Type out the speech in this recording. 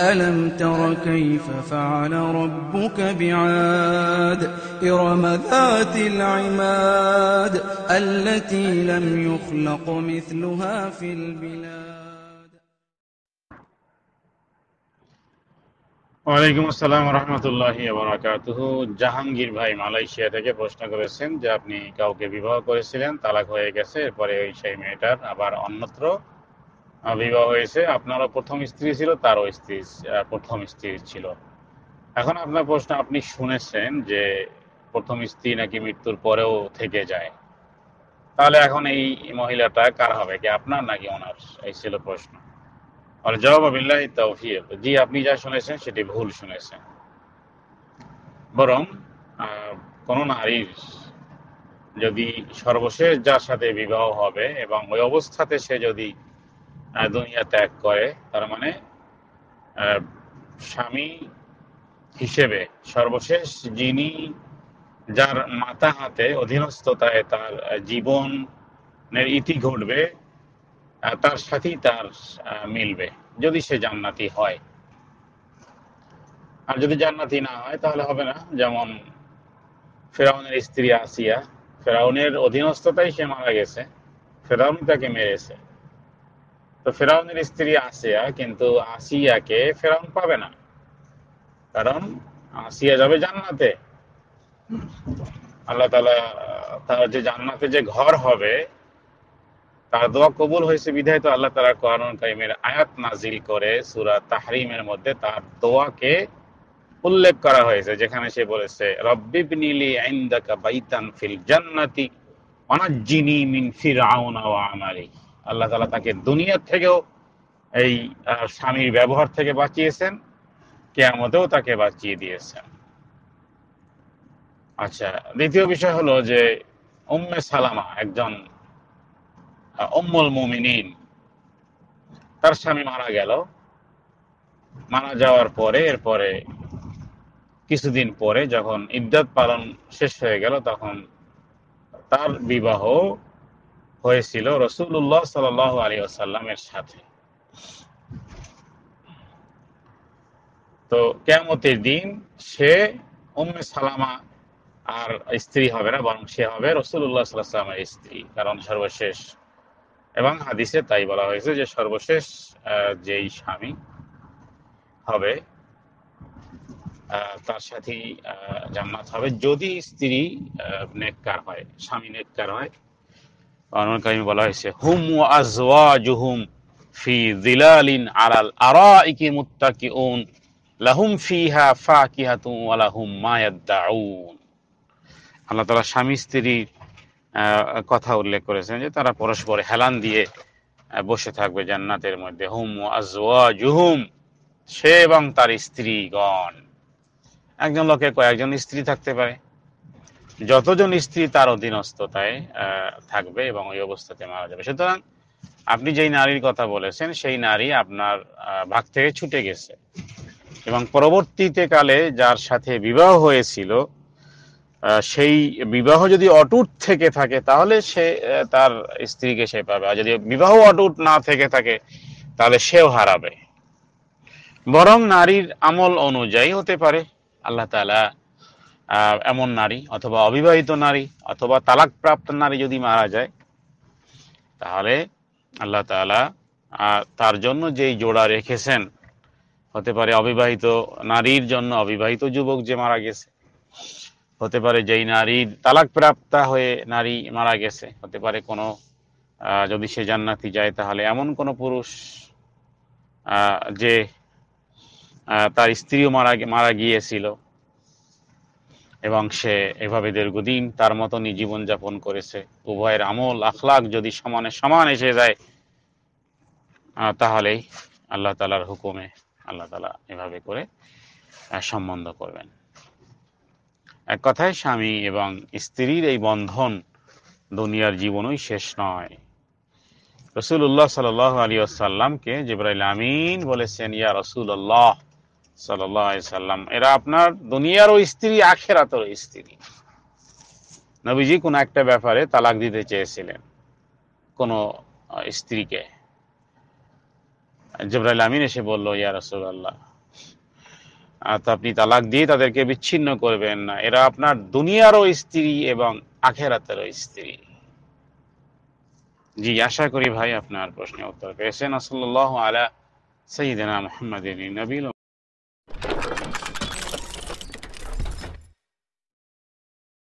ألم تر كيف فعل ربك بعاد إرم ذات العماد التي لم يخلق مثلها في البلاد ওয়ালাইকুম আসসালাম রহমতুল্লাহ বরাকাতুহ জাহাঙ্গীর ভাই মালয়েশিয়া থেকে প্রশ্ন করেছেন যে আপনি কাউকে বিবাহ করেছিলেন তালাক হয়ে গেছে এরপরে ওই সেই মেয়েটার আবার অন্যত্র বিবাহ হয়েছে আপনারও প্রথম স্ত্রী ছিল তারও স্ত্রী প্রথম স্ত্রী ছিল এখন আপনার প্রশ্ন আপনি শুনেছেন যে প্রথম স্ত্রী নাকি মৃত্যুর পরেও থেকে যায় তাহলে এখন এই মহিলাটা কার হবে কি আপনার নাকি ওনার এই ছিল প্রশ্ন আর জবাব আবিল্লাহ তৌফিক জি আপনি যা শুনেছেন সেটি ভুল শুনেছেন বরং কোনো নারীর যদি সর্বশেষ যার সাথে বিবাহ হবে এবং ওই অবস্থাতে সে যদি দুনিয়া ত্যাগ করে তার মানে স্বামী হিসেবে সর্বশেষ যিনি যার মাতা হাতে অধীনস্থতায় তার জীবনের ইতি ঘটবে তার সাথেই তার মিলবে যদি সে জান্নাতি হয় আর যদি জান্নাতি না হয় তাহলে হবে না যেমন ফেরাউনের স্ত্রী আসিয়া ফেরাউনের অধীনস্থতায় সে মারা গেছে ফেরাউন তাকে মেরেছে তো ফেরাউনের স্ত্রী আসিয়া কিন্তু আসিয়াকে ফেরাউন পাবে না কারণ আসিয়া যাবে জান্নাতে আল্লাহ তালা তার যে জান্নাতে যে ঘর হবে তার দোয়া কবুল হয়েছে বিধায় তো আল্লাহ তালা কোরআন কাইমের আয়াত নাজিল করে সুরা তাহরিমের মধ্যে তার দোয়াকে উল্লেখ করা হয়েছে যেখানে সে বলেছে রব্বিবনিলি আইন্দাকা বাইতান ফিল জান্নাতি অনাজ্জিনি মিন ফিরাউনা ওয়া আমালিহি আল্লাহ তালা তাকে দুনিয়ার থেকেও এই স্বামীর ব্যবহার থেকে বাঁচিয়েছেন কেয়ামতেও তাকে বাঁচিয়ে দিয়েছেন আচ্ছা দ্বিতীয় বিষয় হলো যে উম্মে সালামা একজন মুমিনিন তার স্বামী মারা গেল মারা যাওয়ার পরে এরপরে কিছুদিন পরে যখন ইদ্যাত পালন শেষ হয়ে গেল তখন তার বিবাহ হয়েছিল রসুল্লাহ সাল আলী আসাল্লামের সাথে তো কেমতের দিন সে উম্মে সালামা আর স্ত্রী হবে না বরং সে হবে রসুল্লাহ সাল্লামের স্ত্রী কারণ সর্বশেষ এবং হাদিসে তাই বলা হয়েছে যে সর্বশেষ যেই স্বামী হবে তার সাথেই জান্নাত হবে যদি স্ত্রী নেককার হয় স্বামী নেককার হয় কোরআনুল কারিমে বলা হয়েছে হুম ওয়া জুহুম ফি যিলালিন আলাল আরাইকি মুত্তাকিউন লাহুম ফিহা ফাকিহাতুন ওয়া লাহুম মা ইয়াদদাউন আল্লাহ তাআলা স্বামী স্ত্রী কথা উল্লেখ করেছেন যে তারা পরস্পর হেলান দিয়ে বসে থাকবে জান্নাতের মধ্যে হুম ওয়া জুহুম সে এবং তার স্ত্রীগণ একজন লোকে কয়েকজন স্ত্রী থাকতে পারে যতজন স্ত্রী তার অধীনস্থতায় থাকবে এবং ওই অবস্থাতে মারা যাবে সুতরাং আপনি যেই নারীর কথা বলেছেন সেই নারী আপনার ভাগ থেকে ছুটে গেছে এবং পরবর্তীতে কালে যার সাথে বিবাহ হয়েছিল সেই বিবাহ যদি অটুট থেকে থাকে তাহলে সে তার স্ত্রীকে সে পাবে আর যদি বিবাহ অটুট না থেকে থাকে তাহলে সেও হারাবে বরং নারীর আমল অনুযায়ী হতে পারে আল্লাহ তালা এমন নারী অথবা অবিবাহিত নারী অথবা তালাকপ্রাপ্ত নারী যদি মারা যায় তাহলে আল্লাহ তালা তার জন্য যেই জোড়া রেখেছেন হতে পারে অবিবাহিত নারীর জন্য অবিবাহিত যুবক যে মারা গেছে হতে পারে যেই নারীর তালাকপ্রাপ্তা হয়ে নারী মারা গেছে হতে পারে কোনো যদি সে জান্নাতি যায় তাহলে এমন কোনো পুরুষ যে তার স্ত্রীও মারা মারা গিয়েছিল এবং সে এভাবে দীর্ঘদিন তার মতনই জীবনযাপন করেছে উভয়ের আমল আখলাক যদি সমানে সমান এসে যায় তাহলেই আল্লাহ তালার হুকুমে আল্লাহ তালা এভাবে করে সম্বন্ধ করবেন এক কথায় স্বামী এবং স্ত্রীর এই বন্ধন দুনিয়ার জীবনই শেষ নয় রসুল্লাহ সাল আলী আসাল্লামকে জিব্রাইল আমিন বলেছেন ইয়া রসুল্লাহ সাল্লাম এরা আপনার দুনিয়ারও স্ত্রী আখেরাতের স্ত্রী নবীজি কোন একটা ব্যাপারে তালাক দিতে চেয়েছিলেন কোন স্ত্রীকে জবরাইল আমিন এসে বললো ইয়া রসুল্লাহ তো আপনি তালাক দিয়ে তাদেরকে বিচ্ছিন্ন করবেন না এরা আপনার দুনিয়ারও স্ত্রী এবং আখেরাতেরও স্ত্রী জি আশা করি ভাই আপনার প্রশ্নের উত্তর পেয়েছেন আসল্লাহ আলা সঈদিনা মোহাম্মদিন নবীল